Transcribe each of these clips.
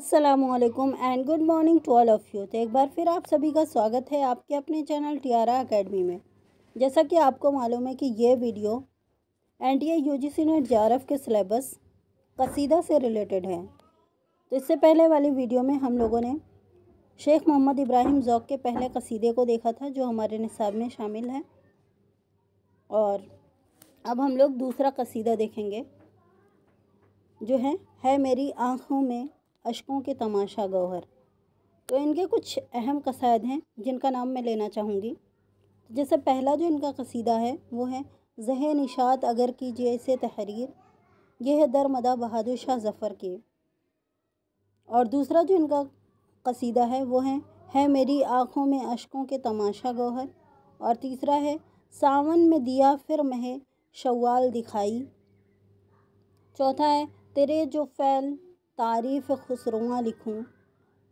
Aslam and good morning to all of you तो एक बार फिर आप सभी का स्वागत है आपके अपने चैनल टियारा अकेडमी में जैसा कि आपको मालूम है कि ये video N T U G C NET J K syllabus कसीदा से रिलेटेड है तो इससे पहले वाली वीडियो में हम लोगों ने शेख मोहम्मद इब्राहिम ज़ौक के पहले कसीदे को देखा था जो हमारे निसाब में शामिल है और अब हम लोग दूसरा कसीदा देखेंगे जो है है मेरी आँखों में अशकों के तमाशा गौहर तो इनके कुछ अहम कसायद हैं जिनका नाम मैं लेना चाहूँगी जैसे पहला जो इनका कसीदा है वो है जह निशात अगर कीजिए जैसे तहरीर यह है दर मदा बहादुर शाह जफ़र के और दूसरा जो इनका कसीदा है वो है है मेरी आँखों में अशकों के तमाशा गौहर और तीसरा है सावन में दिया फिर मह शवाल दिखाई चौथा है तेरे जो फैल तारीफ़ खुसरुआ लिखूँ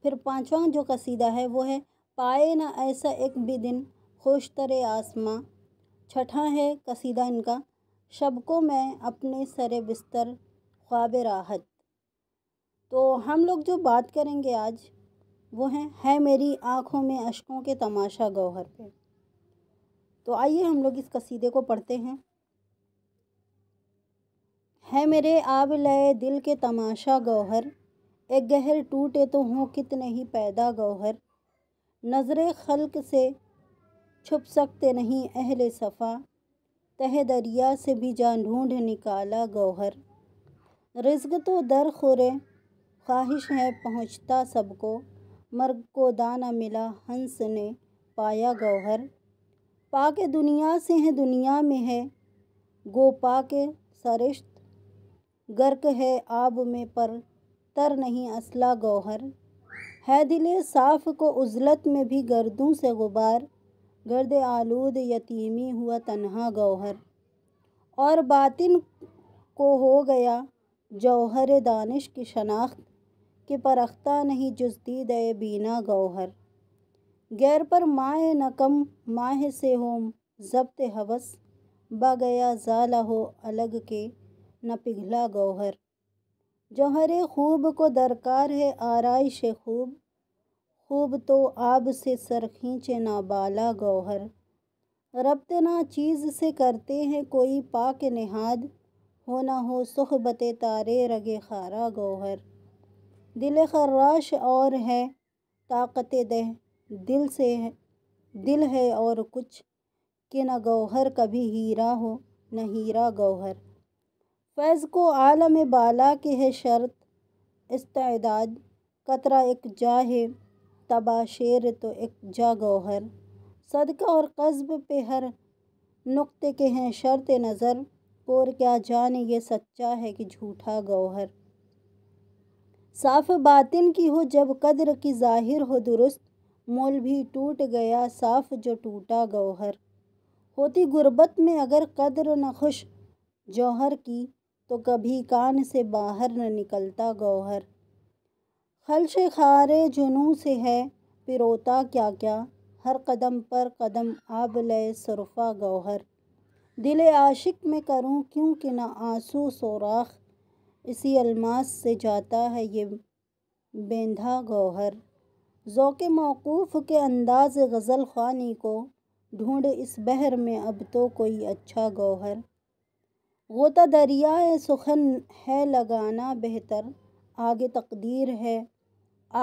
फिर पाँचवा जो कसीदा है वो है पाए ना ऐसा एक भी दिन खुश तरे आसमां छठा है कसीदा इनका शब को मैं अपने सर बिस्तर ख्वाब राहत तो हम लोग जो बात करेंगे आज वो हैं है मेरी आँखों में अशकों के तमाशा गौहर पे तो आइए हम लोग इस कसीदे को पढ़ते हैं है मेरे आब लए दिल के तमाशा गौहर एक गहर टूटे तो हों कित नहीं पैदा गौहर नजर खल्क से छुप सकते नहीं अहल सफ़ा तह दरिया से भी जान ढूंढ निकाला गौहर रिज्क तो दर खुरे ख्वाहिश है पहुँचता सबको मर्ग को दाना मिला हंस ने पाया गौहर पाके दुनिया से है दुनिया में है गो पाके सरिश्त गर्क है आब में पर तर नहीं असला गौहर है दिले साफ को उजलत में भी गर्दों से गुबार गर्द आलूद यतीमी हुआ तन्हा गौहर और बातिन को हो गया जौहर दानिश की शनाख्त के परख्ता नहीं जुस्ती दे बीना गौहर गैर पर माह नकम माह से होम जब्त हवस गया जाला हो अलग के न पिघला गौहर जौहर खूब को दरकार है आरइश खूब खूब तो आब से सर खींचे ना बाला गौहर रब्त ना चीज़ से करते हैं कोई पाक नहाद हो ना हो सुखबत तारे रगे खारा गौहर दिल खर्राश और है ताकत दह दिल से है दिल है और कुछ कि न गौहर कभी हीरा हो न हीरा गौहर फ़ैज़ को आलम बाला के है शर्त इस्तेदाद कतरा एक जाहे तबा शेर तो एक जा गौहर सदका और कस्ब पे हर नुक्ते के हैं शर्त नज़र और क्या जाने ये सच्चा है कि झूठा गौहर साफ बातिन की हो जब कदर की जाहिर हो दुरुस्त मोल भी टूट गया साफ जो टूटा गौहर होती गुर्बत में अगर कदर न खुश जौहर की तो कभी कान से बाहर न निकलता गौहर खलश खारे जुनू से है पिरोता क्या क्या हर कदम पर कदम आब लय सरफा गौहर दिल आशिक में करूं क्यों कि ना आंसू सोराख इसी अलमास से जाता है ये बेंधा गौहर ज़ोक़ मौकूफ़ के अंदाज गज़ल ख़ानी को ढूंढ इस बहर में अब तो कोई अच्छा गौहर गोता दरिया सुखन है लगाना बेहतर आगे तकदीर है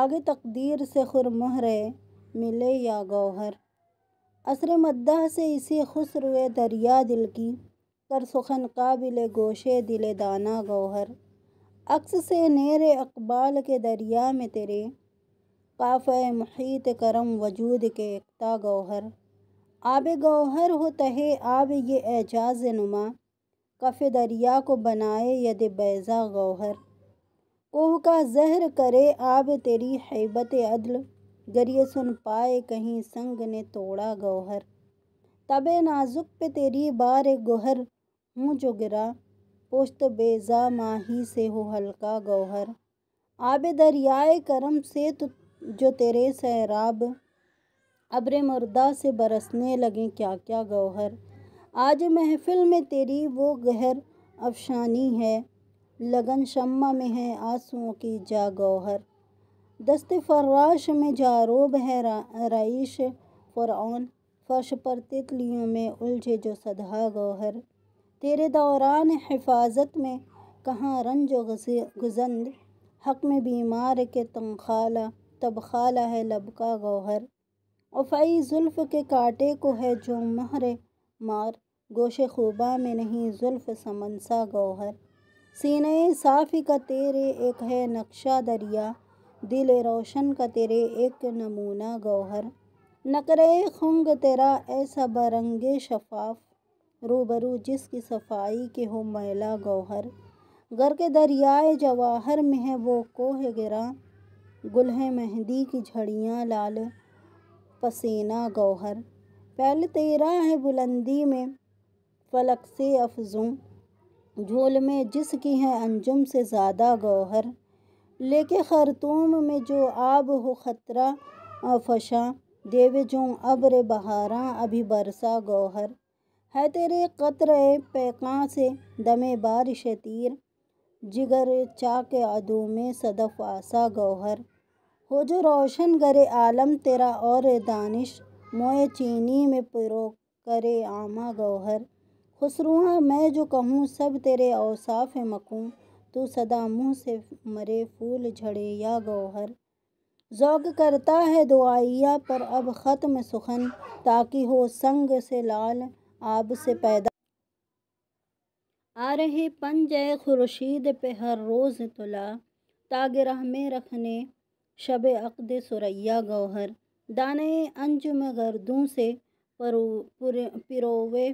आगे तकदीर से खुर मुहरे मिले या गौहर असर मद्दा से इसी रुए दरिया दिल की कर सुखन काबिल गोशे दिल दाना गौहर अक्स से नेरे अकबाल के दरिया में तेरे काफ़ मुहित करम वजूद के एकता गौहर आब गौहर हो तहे आब ये एजाज नुमा कफ़ दरिया को बनाए यद बैज़ा गौहर कोह का जहर करे आब तेरी हैबत अदल जरिए सुन पाए कहीं संग ने तोड़ा गौहर तब नाजुक पे तेरी बार गोहर हूँ जो गिरा पुश्त बेजा माही से हो हल्का गौहर आब दरियाए करम से तो जो तेरे सैराब अब्र मुर्दा से बरसने लगे क्या क्या गौहर आज महफिल में तेरी वो गहर अफशानी है लगन शम्मा में है आंसुओं की जा गौहर दस्त फर्राश में जा रोब है रईश राइश फ़रौन फर्श पर तितलियों में उलझे जो सदहा गौहर तेरे दौरान हिफाजत में कहाँ रंज गुजंद हक में बीमार के तनखाला तबखाला है लबका गौहर उफ़ाई जुल्फ़ के कांटे को है जो महर मार गोश खूबा में नहीं जुल्फ समनसा गौहर सीने साफ़ी का तेरे एक है नक्शा दरिया दिल रोशन का तेरे एक नमूना गौहर नकरे खुंग तेरा ऐसा बरंगे शफाफ रूबरू जिसकी सफाई के हो मैला गौहर घर के दरियाए जवाहर में है वो कोह गिरा गुल है मेहंदी की झड़ियाँ लाल पसीना गौहर पहले तेरा है बुलंदी में फलक से अफजू झोल में जिसकी है अंजुम से ज़्यादा गौहर लेके खरतूम में जो आब हो ख़तरा फशा देवे जो अब्र बहारा अभी बरसा गौहर है तेरे कतरे पैका से दमे बारिश तीर जिगर चाक अदो में सदफ आसा गौहर हो जो रोशन करे आलम तेरा और दानिश मोए चीनी में पिरो करे आमा गौहर खुसरूँ मैं जो कहूँ सब तेरे औसाफ मकूँ तू सदा मुँह से मरे फूल झड़े या गौहर जौक़ करता है दुआइया पर अब ख़त्म सुखन ताकि हो संग से लाल आब से पैदा आ रहे पंजय खुर्शीद पे हर रोज़ तुला तागरह में रखने शब अकद सुरैया गौहर दाने अंजुम गर्दों से परो पिरोवे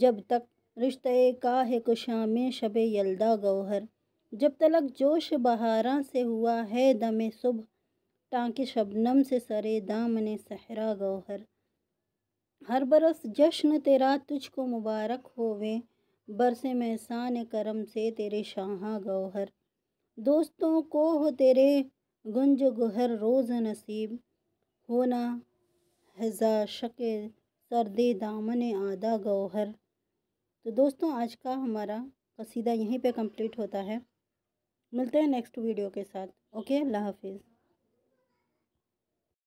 जब तक रिश्ते का है कुशाम शब यलदा गौहर जब तलक जोश बहारा से हुआ है दम सुबह टाँके शबनम से सरे ने सहरा गौहर हर बरस जश्न तेरा तुझको मुबारक होवे बरसे महसान करम से तेरे शाहा गौहर दोस्तों को हो तेरे गुंज गुहर रोज़ नसीब होना हजा शक सर्दे दामन आदा गौहर तो दोस्तों आज का हमारा कसीदा यहीं पे कंप्लीट होता है मिलते हैं नेक्स्ट वीडियो के साथ ओके अल्लाह हाफिज़